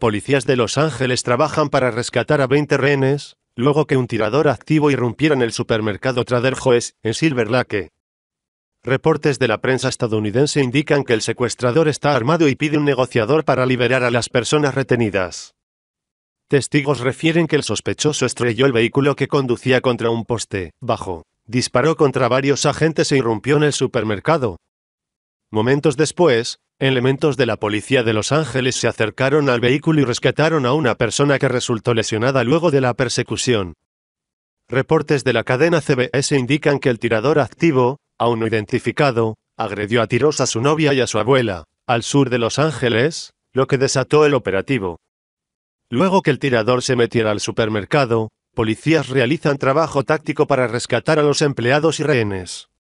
Policías de Los Ángeles trabajan para rescatar a 20 rehenes, luego que un tirador activo irrumpiera en el supermercado Trader Joe's, en Silver Lake. Reportes de la prensa estadounidense indican que el secuestrador está armado y pide un negociador para liberar a las personas retenidas. Testigos refieren que el sospechoso estrelló el vehículo que conducía contra un poste bajo, disparó contra varios agentes e irrumpió en el supermercado. Momentos después, Elementos de la policía de Los Ángeles se acercaron al vehículo y rescataron a una persona que resultó lesionada luego de la persecución. Reportes de la cadena CBS indican que el tirador activo, aún no identificado, agredió a tiros a su novia y a su abuela, al sur de Los Ángeles, lo que desató el operativo. Luego que el tirador se metiera al supermercado, policías realizan trabajo táctico para rescatar a los empleados y rehenes.